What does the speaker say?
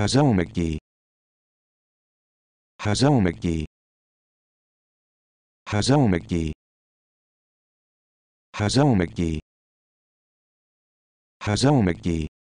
هزومك دي هزومك دي هزومك دي هزومك دي هزومك دي